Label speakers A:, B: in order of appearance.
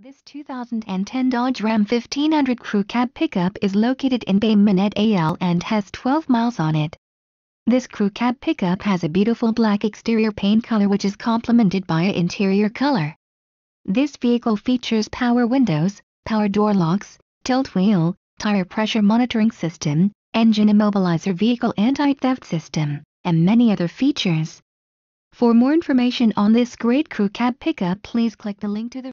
A: This 2010 Dodge Ram 1500 Crew Cab pickup is located in Bay Minette AL and has 12 miles on it. This crew cab pickup has a beautiful black exterior paint color which is complemented by a interior color. This vehicle features power windows, power door locks, tilt wheel, tire pressure monitoring system, engine immobilizer vehicle anti-theft system, and many other features. For more information on this great crew cab pickup please click the link to the